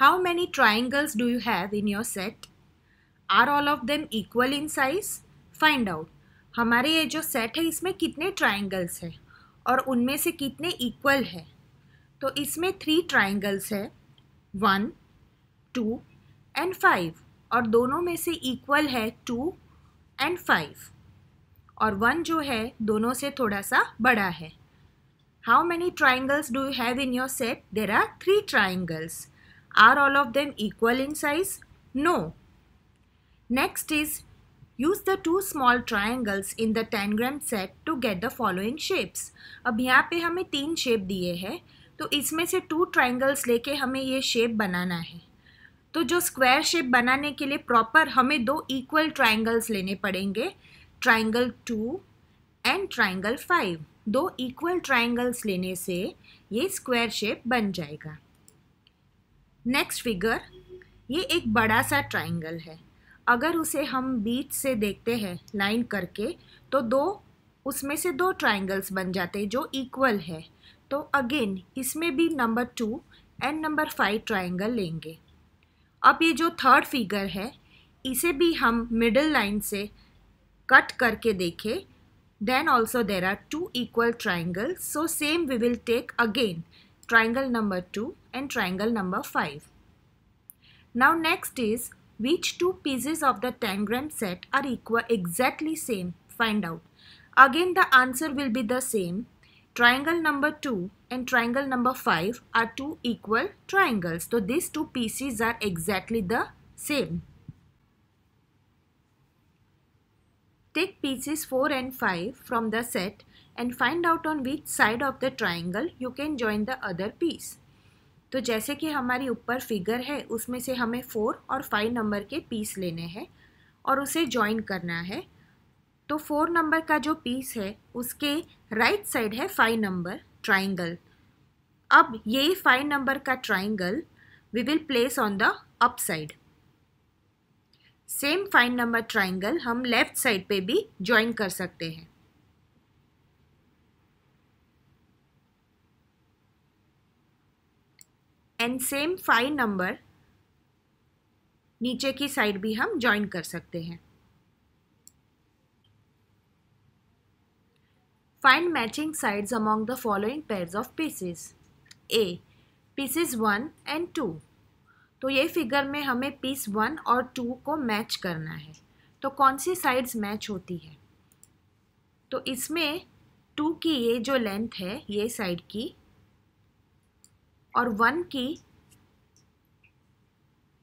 How many triangles do you have in your set? Are all of them equal in size? Find out. हमारे ये जो set है इसमें कितने triangles हैं और उनमें से कितने इक्वल हैं तो इसमें थ्री ट्राइंगल्स है वन टू एंड फाइव और दोनों में से इक्वल है टू एंड फाइव और वन जो है दोनों से थोड़ा सा बड़ा है how many triangles do you have in your set there are three triangles Are all of them equal in size? No. Next is use the two small triangles in the 10 gram set to get the following shapes. अब यहाँ पे हमें तीन shape दिए हैं तो इसमें से टू ट्राइंगल्स लेके हमें ये शेप बनाना है तो जो स्क्वायर शेप बनाने के लिए प्रॉपर हमें दो इक्वल ट्राइंगल्स लेने पड़ेंगे triangle two and triangle five दो इक्वल ट्राइंगल्स लेने से ये स्क्वायर शेप बन जाएगा नेक्स्ट फिगर ये एक बड़ा सा ट्राइंगल है अगर उसे हम बीच से देखते हैं लाइन करके तो दो उसमें से दो ट्राइंगल्स बन जाते हैं जो इक्वल है तो अगेन इसमें भी number two and number five triangle लेंगे अब ये जो थर्ड फिगर है इसे भी हम मिडल लाइन से कट करके देखें then also there are two equal triangle so same we will take again triangle number two and triangle number 5. Now next is which two pieces of the tangram set are equal exactly same find out. Again the answer will be the same. Triangle number 2 and triangle number 5 are two equal triangles. So these two pieces are exactly the same. Take pieces 4 and 5 from the set and find out on which side of the triangle you can join the other piece. तो जैसे कि हमारी ऊपर figure है उसमें से हमें four और फाइव नंबर के पीस लेने हैं और उसे जॉइन करना है तो फोर नंबर का जो पीस है उसके राइट साइड है फाइव नंबर ट्राइंगल अब ये फाइव नंबर का triangle we will place on the up side same five number triangle हम लेफ्ट साइड पे भी ज्वाइन कर सकते हैं एंड सेम फाइव नंबर नीचे की साइड भी हम ज्वाइन कर सकते हैं find matching sides among the following pair of pieces A pieces one and two तो ये फिगर में हमें पीस वन और टू को मैच करना है तो कौन सी साइड्स मैच होती है तो इसमें टू की ये जो लेंथ है ये साइड की और वन की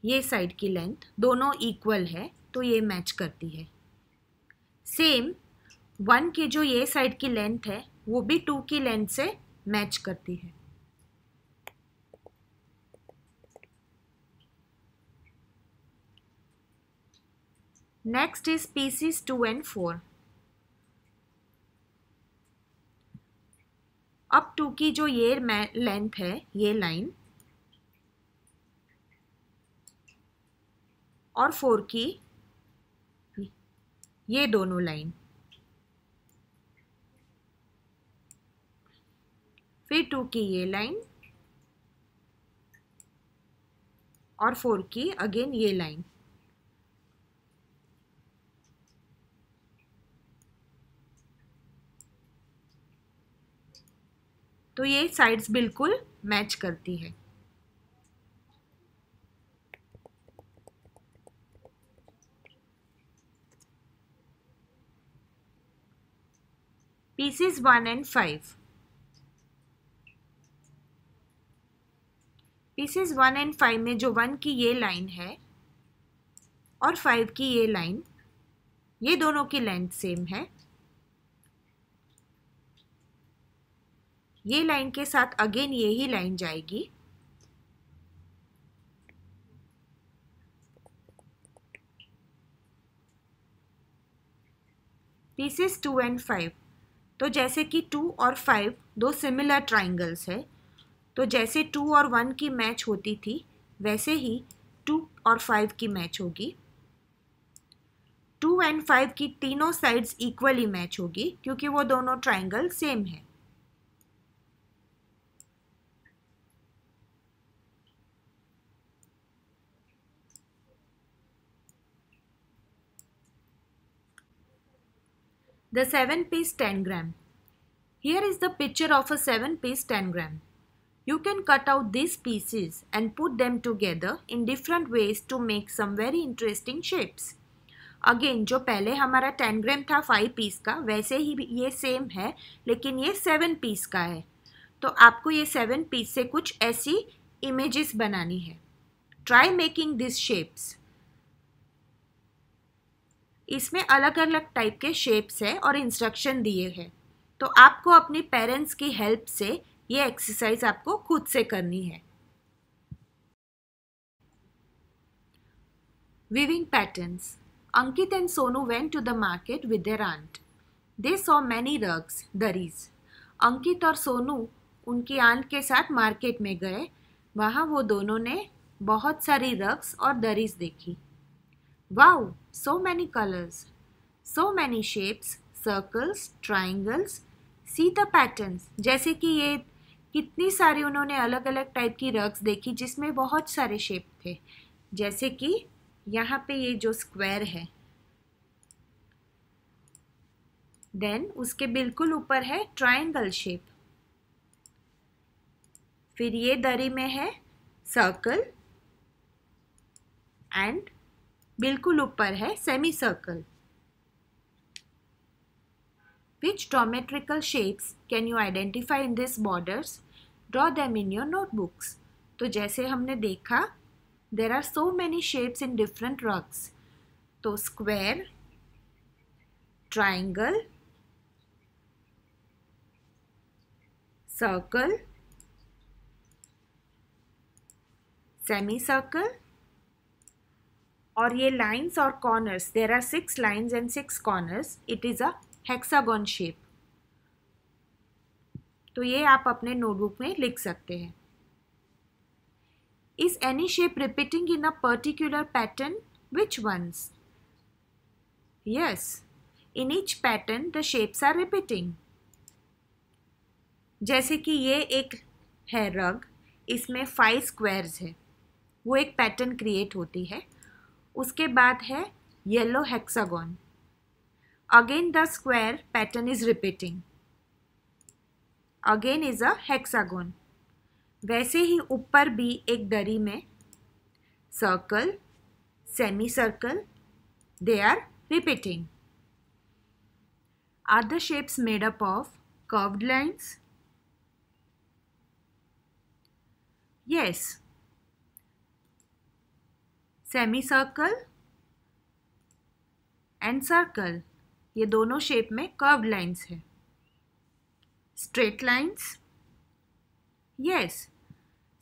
ये साइड की लेंथ दोनों इक्वल है तो ये मैच करती है सेम वन की जो ये साइड की लेंथ है वो भी टू की लेंथ से मैच करती है next is pieces two and four up to की जो ये लेंथ है ये लाइन और फोर की ये दोनों लाइन फिर टू की ये लाइन और फोर की अगेन ये लाइन तो ये साइड्स बिल्कुल मैच करती है pieces one and five pieces one and five में जो वन की ये लाइन है और फाइव की ये लाइन ये दोनों की लेंथ सेम है ये लाइन के साथ अगेन ये ही लाइन जाएगी पीसेस टू एंड फाइव तो जैसे कि टू और फाइव दो सिमिलर ट्राइंगल्स है तो जैसे टू और वन की मैच होती थी वैसे ही टू और फाइव की मैच होगी टू एंड फाइव की तीनों साइड्स इक्वली मैच होगी क्योंकि वो दोनों ट्राइंगल सेम है The 7 piece 10 gram. Here is the picture of a 7 piece 10 gram. You can cut out these pieces and put them together in different ways to make some very interesting shapes. Again, जो पहले हमारा 10 gram था 5 piece का वैसे ही ये same है लेकिन ये 7 piece का है तो आपको ये 7 piece से कुछ ऐसी images बनानी है Try making these shapes. इसमें अलग अलग टाइप के शेप्स है और इंस्ट्रक्शन दिए हैं तो आपको अपने पेरेंट्स की हेल्प से ये एक्सरसाइज आपको खुद से करनी है weaving patterns Ankit and Sonu went to the market with their aunt they saw many rugs durries Ankit और सोनू उनकी आंट के साथ मार्केट में गए वहाँ वो दोनों ने बहुत सारी रग्स और दरीज देखी वाह so many colors, so many shapes, circles, triangles. See the patterns. जैसे कि ये कितनी सारी उन्होंने अलग अलग टाइप की रग्स देखी जिसमें बहुत सारे शेप थे जैसे कि यहाँ पे ये जो स्क्वायर है देन उसके बिल्कुल ऊपर है ट्राइंगल शेप फिर ये दरी में है सर्कल एंड बिल्कुल ऊपर है semi circle which geometrical shapes can you identify in this borders draw them in your notebooks तो जैसे हमने देखा there are so many shapes in different rugs तो square triangle circle semi circle और ये लाइन्स और corners there are six lines and six corners it is a hexagon shape तो ये आप अपने नोटबुक में लिख सकते हैं is any shape repeating in a particular pattern which once yes in each pattern the shapes are repeating जैसे कि ये एक है रग इसमें फाइव स्क्वायर्स है वो एक पैटर्न क्रिएट होती है उसके बाद है yellow hexagon again the square pattern is repeating again is a hexagon वैसे ही ऊपर भी एक दरी में circle semi circle they are repeating are the shapes made up of curved yes Yes, semicircle and circle ये दोनों शेप में कर्व्ड लाइंस है straight lines yes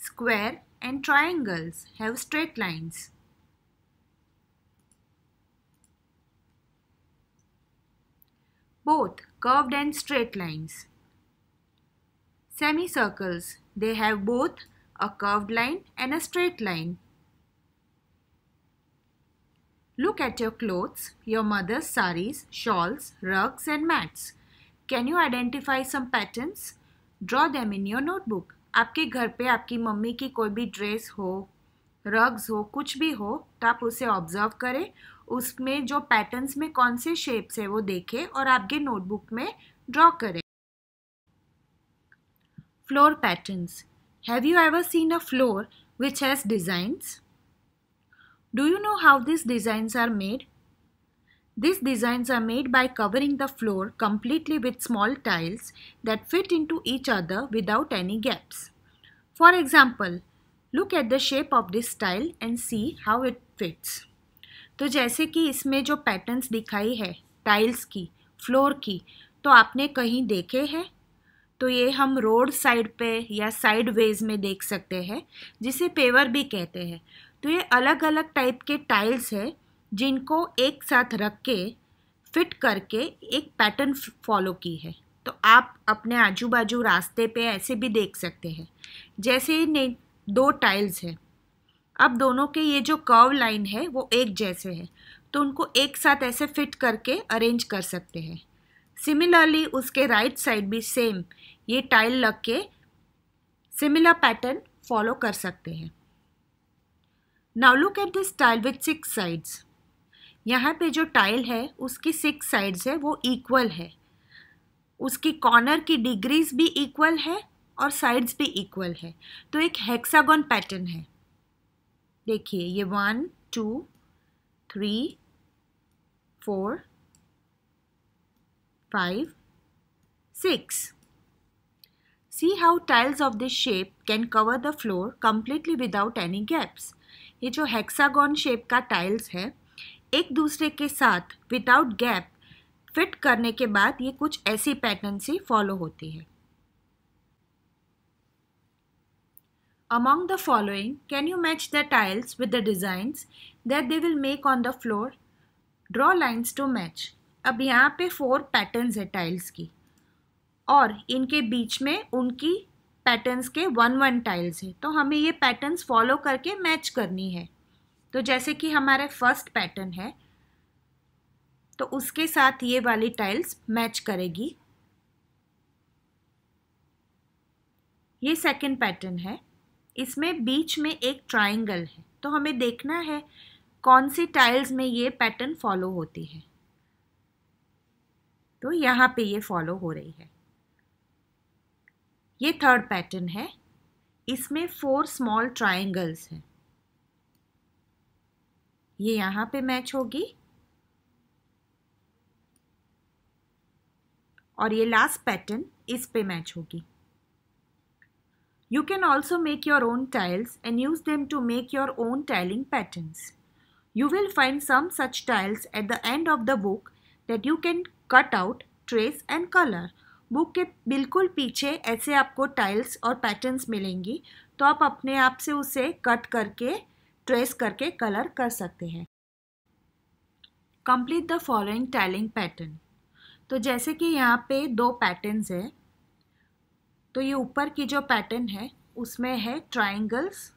square and triangles have straight lines. Both curved and straight lines. Semicircles, they have both a curved line and a straight line. Look at your clothes, your mother's saris, shawls, rugs and mats. Can you identify some patterns? Draw them in your notebook. आपके घर पे आपकी mummy की कोई भी dress हो rugs हो कुछ भी हो तो आप उसे ऑब्जर्व करें उसमें जो पैटर्न्स में कौन से शेप्स है वो देखें और आपके नोटबुक में ड्रॉ करें floor patterns have you ever seen a floor which has designs Do you know how these designs are made? These designs are made by covering the floor completely with small tiles that fit into each other without any gaps. For example, look at the shape of this tile and see how it fits. तो जैसे कि इसमें जो patterns दिखाई है tiles की floor की तो आपने कहीं देखे हैं तो ये हम रोड साइड पे या साइड वेज में देख सकते हैं जिसे पेवर भी कहते हैं तो ये अलग अलग टाइप के टाइल्स है जिनको एक साथ रख के फिट करके एक पैटर्न फॉलो की है तो आप अपने आजू बाजू रास्ते पे ऐसे भी देख सकते हैं जैसे ने दो टाइल्स हैं अब दोनों के ये जो कर्व लाइन है वो एक जैसे है तो उनको एक साथ ऐसे फिट करके अरेंज कर सकते हैं सिमिलरली उसके राइट साइड भी सेम ये टाइल लग के सिमिलर पैटर्न फॉलो कर सकते हैं now look at this tile with six sides यहाँ पे जो टाइल है उसकी सिक्स साइड्स है वो इक्वल है उसकी कॉर्नर की डिग्रीज भी इक्वल है और साइड्स भी इक्वल है तो एक हेक्सागन पैटर्न है देखिए ये one two three four five six see how tiles of this shape can cover the floor completely without any gaps ये जो हेक्सागॉन शेप का टाइल्स है एक दूसरे के साथ विदाउट गैप फिट करने के बाद ये कुछ ऐसी पैटर्न सी फॉलो होती है among the following can you match the tiles with the designs that they will make on the floor draw lines to match अब यहाँ पे फोर पैटर्न है टाइल्स की और इनके बीच में उनकी पैटर्न्स के वन वन टाइल्स हैं तो हमें ये पैटर्न्स फॉलो करके मैच करनी है तो जैसे कि हमारे फर्स्ट पैटर्न है तो उसके साथ ये वाली टाइल्स मैच करेगी ये सेकंड पैटर्न है इसमें बीच में एक ट्राइंगल है तो हमें देखना है कौन सी टाइल्स में ये पैटर्न फॉलो होती है तो यहाँ पे ये फॉलो हो रही है ये थर्ड पैटर्न है इसमें फोर स्मॉल ट्राइंगल्स हैं ये यहाँ पे मैच होगी और ये लास्ट पैटर्न इस पे मैच होगी you can also make your own tiles and use them to make your own tiling patterns you will find some such tiles at the end of the book that you can cut out trace and colour book के बिल्कुल पीछे ऐसे आपको tiles और patterns मिलेंगी तो आप अपने आप से उसे कट करके ट्रेस करके कलर कर सकते हैं complete the following tiling pattern तो जैसे कि यहाँ पे दो पैटर्न्स है तो ये ऊपर की जो पैटर्न है उसमें है ट्राइंगल्स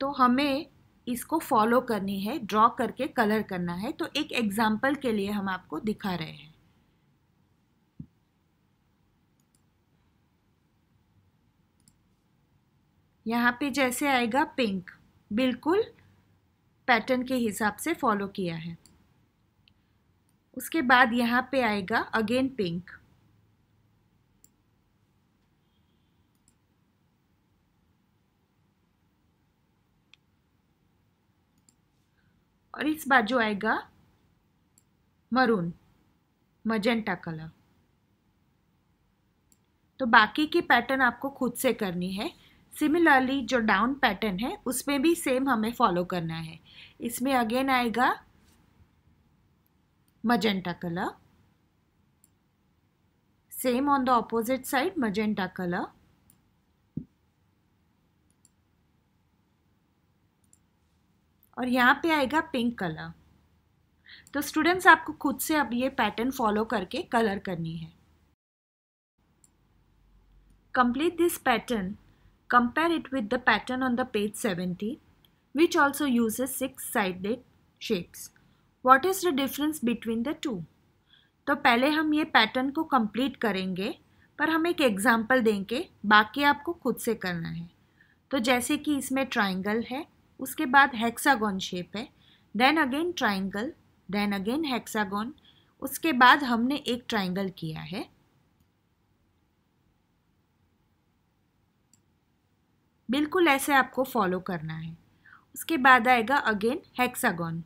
तो हमें इसको फॉलो करनी है ड्रॉ करके कलर करना है तो एक एग्जाम्पल के लिए हम आपको दिखा रहे हैं यहाँ पे जैसे आएगा पिंक बिल्कुल पैटर्न के हिसाब से फॉलो किया है उसके बाद यहाँ पे आएगा अगेन पिंक और इस बाजू आएगा मरून मजेंटा कलर तो बाकी की पैटर्न आपको खुद से करनी है सिमिलरली जो डाउन पैटर्न है उसमें भी सेम हमें फॉलो करना है इसमें अगेन आएगा magenta colour same on the opposite side magenta colour और यहाँ पे आएगा पिंक कलर तो स्टूडेंट्स आपको खुद से अब ये पैटर्न फॉलो करके कलर करनी है complete this pattern Compare it with the pattern on the page 70 which also uses six-sided shapes. What is the difference between the two? तो पहले हम ये पैटर्न को कंप्लीट करेंगे पर हम एक एग्जाम्पल देंगे बाकी आपको खुद से करना है तो जैसे कि इसमें ट्राइंगल है उसके बाद हेक्सागोन शेप है then again triangle then again hexagon उसके बाद हमने एक ट्राइंगल किया है बिल्कुल ऐसे आपको फॉलो करना है उसके बाद आएगा अगेन हेक्सागॉन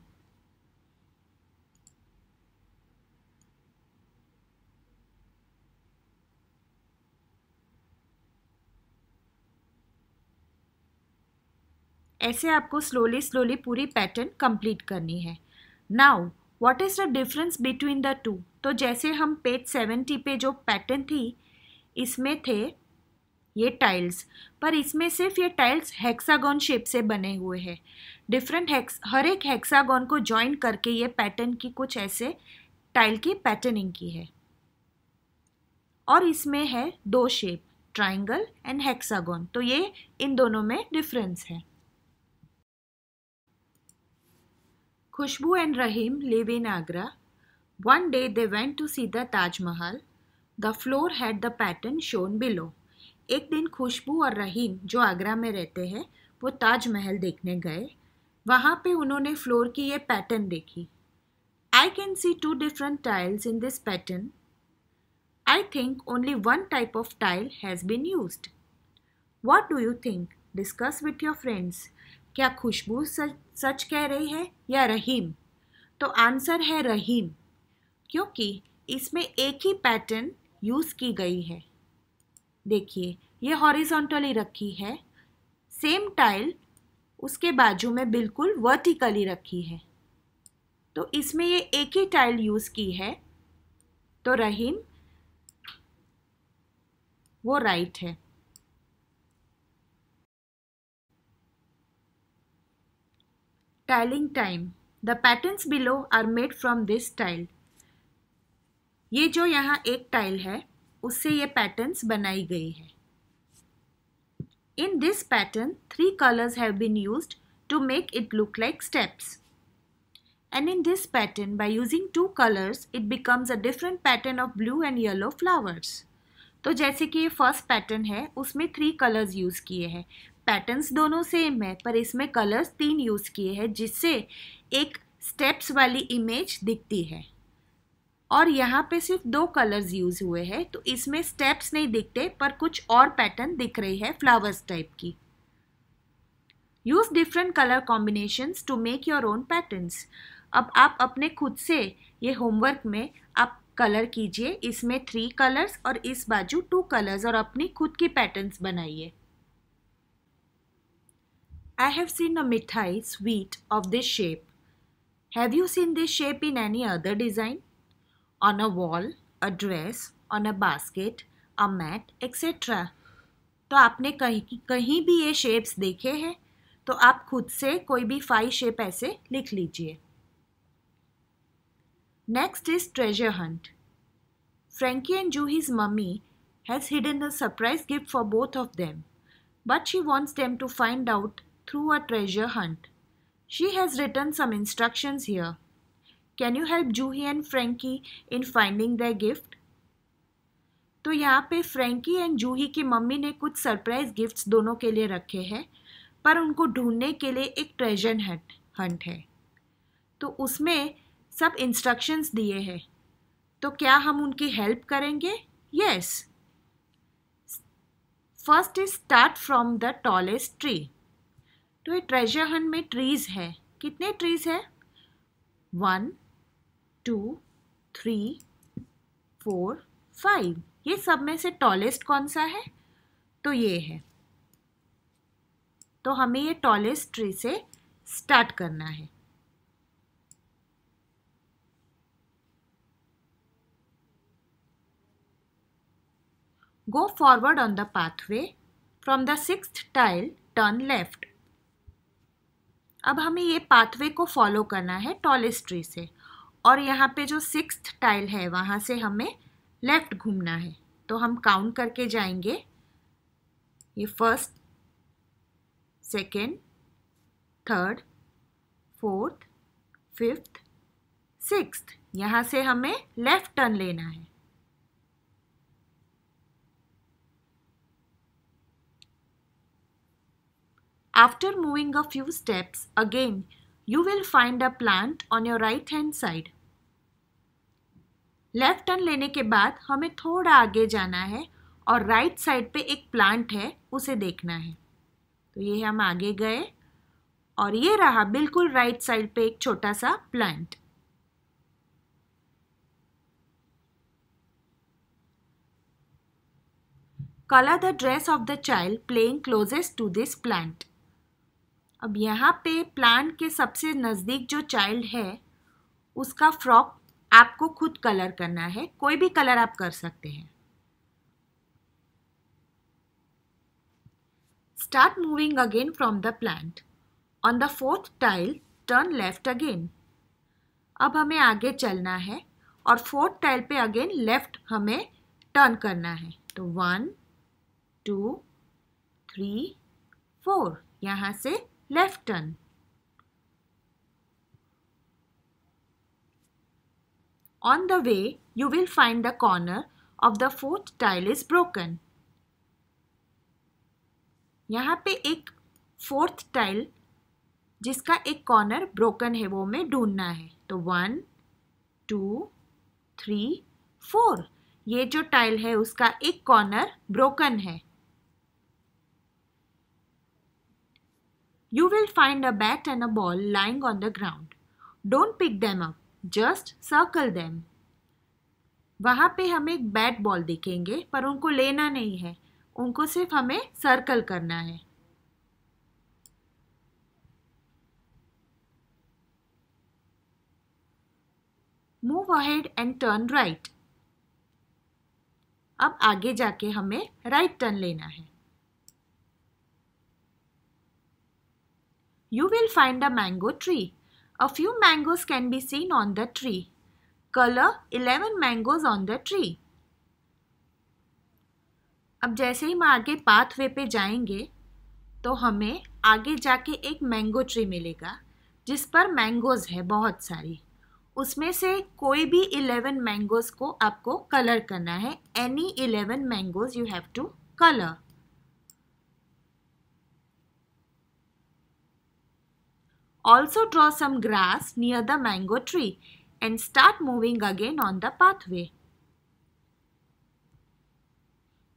ऐसे आपको स्लोली स्लोली पूरी पैटर्न कंप्लीट करनी है now what is the difference between the two तो जैसे हम पेज सेवेंटी पे जो पैटर्न थी इसमें थे ये टाइल्स पर इसमें सिर्फ ये टाइल्स हेक्सागोन शेप से बने हुए हैं डिफरेंट हेक्स हर एक हेक्सागोन को जॉइन करके ये पैटर्न की कुछ ऐसे टाइल की पैटर्निंग की है और इसमें है दो शेप ट्राइंगल एंड हेक्सागोन तो ये इन दोनों में डिफरेंस है Khushbu and Rahim live in Agra one day they went to see the Taj Mahal the floor had the pattern shown below एक दिन खुशबू और रहीम जो आगरा में रहते हैं वो ताजमहल देखने गए वहाँ पे उन्होंने फ्लोर की ये पैटर्न देखी I can see two different tiles in this pattern I think only one type of tile has been use what do you think discuss with your friends क्या खुशबू सच सच कह रही है या रहीम तो आंसर है रहीम क्योंकि इसमें एक ही पैटर्न यूज़ की गई है देखिए ये हॉरिजॉन्टली रखी है सेम टाइल उसके बाजू में बिल्कुल वर्टिकली रखी है तो इसमें ये एक ही टाइल यूज़ की है तो रहीम वो राइट है tiling time the patterns below are made from this tile ये जो यहाँ एक टाइल है उससे ये पैटर्न्स बनाई गई है in this pattern three colours have been use to make it look like steps and in this pattern by using two colours it becomes a different pattern of blue and yellow flowers तो जैसे कि ये first pattern है उसमें three colours use किए हैं patterns दोनों same है पर इसमें कलर्स तीन यूज किए हैं जिससे एक स्टेप्स वाली इमेज दिखती है और यहाँ पे सिर्फ दो कलर्स यूज़ हुए हैं तो इसमें स्टेप्स नहीं दिखते पर कुछ और पैटर्न दिख रही है फ्लावर्स टाइप की use different colour combinations to make your own patterns अब आप अपने खुद से ये होमवर्क में आप कलर कीजिए इसमें थ्री कलर्स और इस बाजू टू कलर्स और अपनी खुद की पैटर्न्स बनाइए I have seen a mithai sweet of this shape have you seen this shape in any other design on a wall a dress on a basket a mat etc तो आपने कहीं कहीं भी ये शेप्स देखे हैं तो आप खुद से कोई भी फाइव शेप ऐसे लिख लीजिए next is treasure hunt Frankie and Juhi his mummy has hidden a surprise gift for both of them but she wants them to find out through a treasure hunt she has written some instructions here can you help Juhi and Frankie in finding the gift तो यहाँ पे Frankie and जूही की mummy ने कुछ surprise gifts दोनों के लिए रखे हैं पर उनको ढूंढने के लिए एक ट्रेजर हंट हंट है तो उसमें सब इंस्ट्रक्शंस दिए हैं तो क्या हम उनकी हेल्प करेंगे yes first is start from the tallest tree तो ये ट्रेजर हंट में ट्रीज़ है कितने ट्रीज़ है one two three four five ये सब में से टॉलेस्ट कौन सा है तो ये है तो हमें ये टॉलेस्ट ट्री से स्टार्ट करना है go forward on the pathway from the six tile turn left अब हमें ये पाथवे को फॉलो करना है टॉलेस्ट ट्री से और यहाँ पे जो सिक्स टाइल है वहाँ से हमें लेफ़्ट घूमना है तो हम काउंट करके जाएंगे ये first second third fourth fifth six यहाँ से हमें लेफ़्ट टर्न लेना है after moving a few steps again you will find a plant on your right hand side. Left turn लेने के बाद हमें थोड़ा आगे जाना है और right side पे एक plant है उसे देखना है तो ये हम आगे गए और ये रहा बिल्कुल right side पे एक छोटा सा plant. color the dress of the child playing closest to this plant. अब यहाँ पे प्लांट के सबसे नज़दीक जो चाइल्ड है उसका फ्रॉक आपको खुद कलर करना है कोई भी कलर आप कर सकते हैं start moving again from the plant on the fourth tile turn left again अब हमें आगे चलना है और फोर्थ टाइल पे अगेन लेफ्ट हमें टर्न करना है तो वन टू थ्री फोर यहाँ से left turn. On the way, you will find the corner of the fourth tile is broken. यहाँ पे एक फोर्थ टाइल जिसका एक कॉर्नर ब्रोकन है वो हमें ढूंढना है तो वन टू थ्री फोर ये जो टाइल है उसका एक कॉर्नर ब्रोकन है you will find a bat and a ball lying on the ground. Don't pick them up, just circle them. वहाँ पे हम एक बैट बॉल देखेंगे पर उनको लेना नहीं है उनको सिर्फ हमें सर्कल करना है move ahead and turn right अब आगे जाके हमें राइट right टर्न लेना है you will find a mango tree. A few mangoes can be seen on the tree. Color 11 mangoes on the tree. अब जैसे ही हम आगे पाथवे पे जाएंगे तो हमें आगे जाके एक मैंगो ट्री मिलेगा जिस पर मैंगोज़ है बहुत सारी उसमें से कोई भी इलेवन मैंगोज़ को आपको कलर करना है any eleven mangoes you have to colour also draw some grass near the mango tree and start moving again on the pathway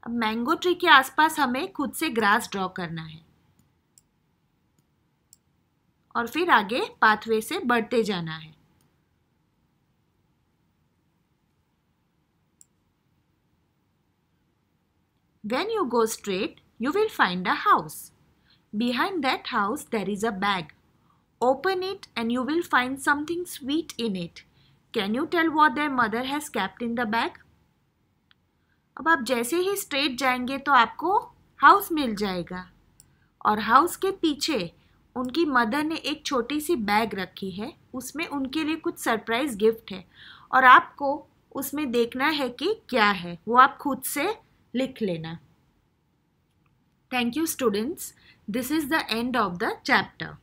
अब मैंगो ट्री के आसपास हमें खुद से ग्रास ड्रॉ करना है और फिर आगे पाथवे से बढ़ते जाना है when you go straight you will find a house behind that house there is a bag Open it and you will find something sweet in it. Can you tell what their mother has kept in the bag? अब आप जैसे ही straight जाएंगे तो आपको house मिल जाएगा और house के पीछे उनकी मदर ने एक छोटी सी बैग रखी है उसमें उनके लिए कुछ सरप्राइज गिफ्ट है और आपको उसमें देखना है कि क्या है वो आप खुद से लिख लेना thank you students this is the end of the chapter